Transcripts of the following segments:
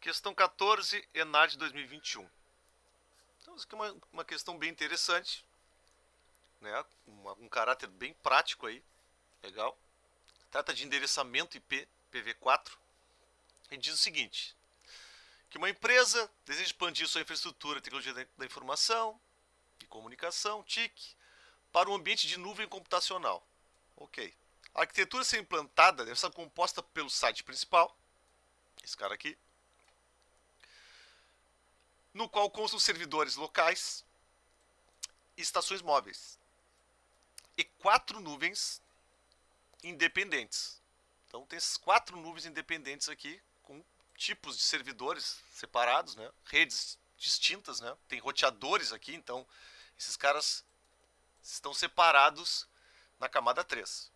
Questão 14, ENAD 2021. Então, isso aqui é uma, uma questão bem interessante, né? um caráter bem prático aí, legal. Trata de endereçamento IP PV4 e diz o seguinte: que uma empresa deseja expandir sua infraestrutura de tecnologia da informação e comunicação, TIC, para um ambiente de nuvem computacional. Ok. A arquitetura a ser implantada deve ser composta pelo site principal, esse cara aqui, no qual constam servidores locais e estações móveis, e quatro nuvens independentes. Então tem essas quatro nuvens independentes aqui, com tipos de servidores separados, né? redes distintas, né? tem roteadores aqui, então esses caras estão separados na camada 3.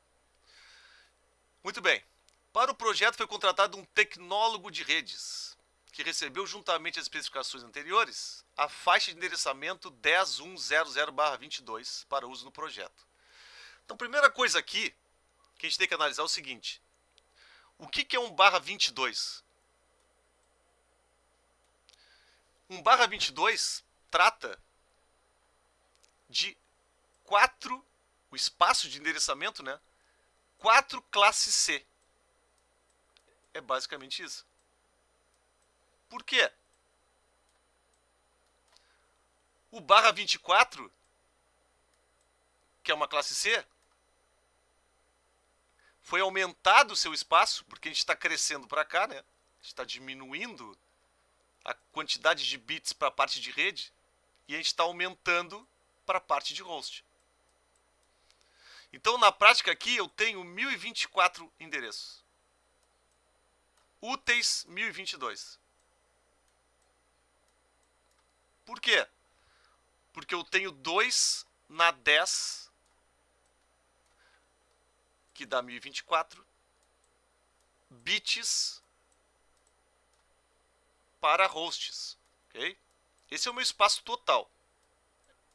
Muito bem. Para o projeto foi contratado um tecnólogo de redes, que recebeu juntamente as especificações anteriores a faixa de endereçamento 10100-22 para uso no projeto. Então, primeira coisa aqui que a gente tem que analisar é o seguinte: o que, que é um barra 22? Um barra 22 trata de quatro, o espaço de endereçamento, né? Quatro classe C. É basicamente isso. Por quê? O barra 24, que é uma classe C, foi aumentado o seu espaço, porque a gente está crescendo para cá, né? A gente está diminuindo a quantidade de bits para a parte de rede e a gente está aumentando para a parte de host. Então, na prática aqui, eu tenho 1024 endereços. Úteis, 1022. Por quê? Porque eu tenho 2 na 10, que dá 1024 bits para hosts, ok? Esse é o meu espaço total.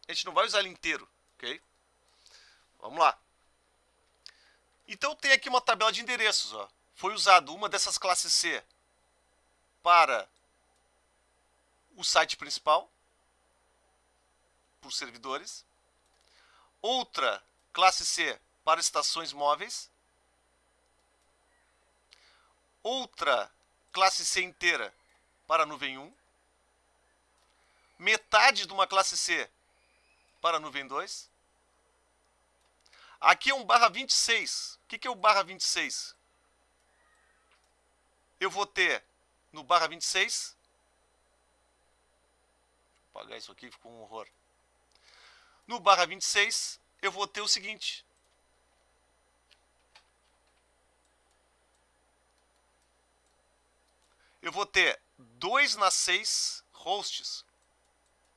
A gente não vai usar ele inteiro, ok? Vamos lá. Então tem aqui uma tabela de endereços, ó. Foi usado uma dessas classes C para o site principal, por servidores, outra classe C para estações móveis, outra classe C inteira para nuvem 1, metade de uma classe C para nuvem 2. Aqui é um barra 26. O que é o barra 26? Eu vou ter no barra 26. Vou apagar isso aqui, ficou um horror. No barra 26, eu vou ter o seguinte. Eu vou ter 2 na 6 hosts,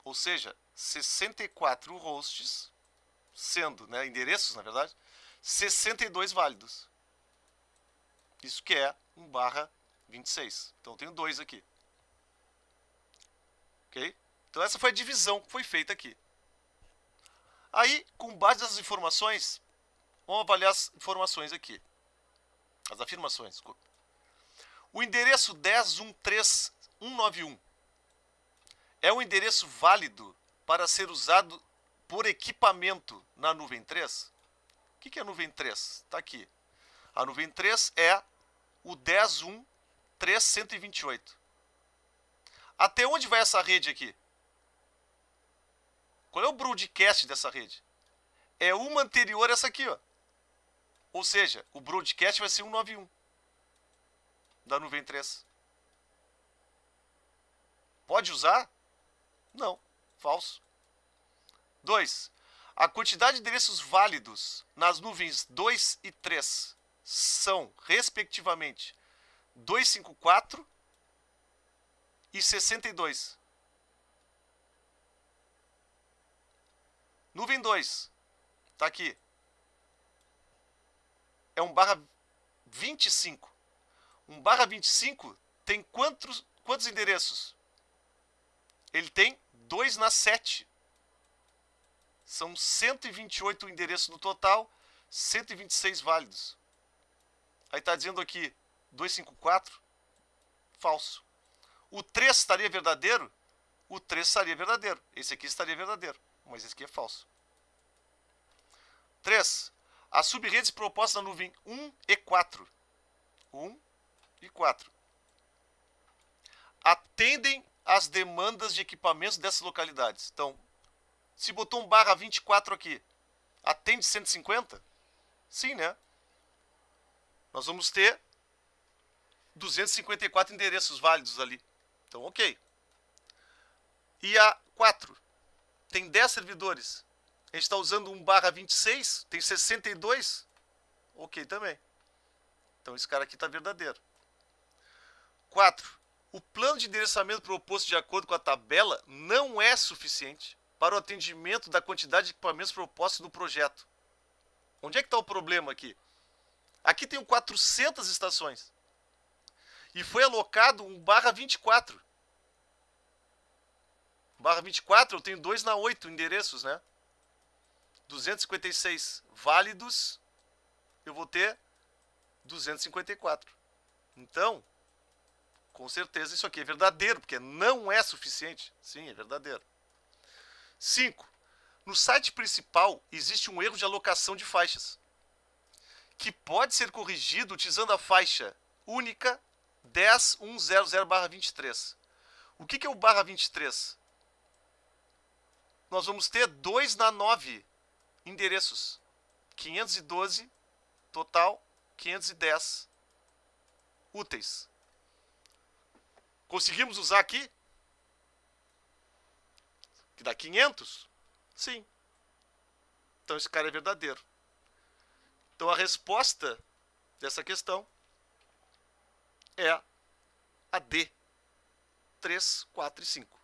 ou seja, 64 hosts, sendo né, endereços, na verdade, 62 válidos. Isso que é 1 barra 26. Então, eu tenho 2 aqui. Ok? Então, essa foi a divisão que foi feita aqui. Aí, com base nessas informações, vamos avaliar as informações aqui. As afirmações, desculpa. O endereço 1013191 é um endereço válido para ser usado por equipamento na nuvem 3? O que é a nuvem 3? Está aqui. A nuvem 3 é o 1013128. Até onde vai essa rede aqui? Qual é o broadcast dessa rede? É uma anterior a essa aqui, ó. Ou seja, o broadcast vai ser 191 da nuvem 3. Pode usar? Não. Falso. 2. A quantidade de endereços válidos nas nuvens 2 e 3 são, respectivamente, 254 e 62. Nuvem 2. Está aqui. É um barra 25. Um barra 25 tem quantos, quantos endereços? Ele tem 2 na 7. São 128 endereços no total, 126 válidos. Aí está dizendo aqui 254, falso. O 3 estaria verdadeiro? O 3 estaria verdadeiro. Esse aqui estaria verdadeiro mas isso aqui é falso. 3. As subredes propostas na nuvem 1 e 4. 1 e 4. Atendem às demandas de equipamentos dessas localidades. Então, se botou um barra 24 aqui, atende 150? Sim, né? Nós vamos ter 254 endereços válidos ali. Então, ok. E a 4 tem 10 servidores. A gente está usando 1 barra 26, tem 62. Ok também. Então esse cara aqui está verdadeiro. 4. O plano de endereçamento proposto de acordo com a tabela não é suficiente para o atendimento da quantidade de equipamentos propostos no projeto. Onde é que está o problema aqui? Aqui tem 400 estações. E foi alocado um barra 24 barra 24, eu tenho 2 na 8 endereços, né? 256 válidos, eu vou ter 254. Então, com certeza isso aqui é verdadeiro, porque não é suficiente. Sim, é verdadeiro. 5. No site principal existe um erro de alocação de faixas, que pode ser corrigido utilizando a faixa única 10100/23. O que, que é o barra 23? nós vamos ter 2 na 9 endereços. 512 total, 510 úteis. Conseguimos usar aqui? Que dá 500? Sim. Então esse cara é verdadeiro. Então a resposta dessa questão é a D. 3, 4 e 5.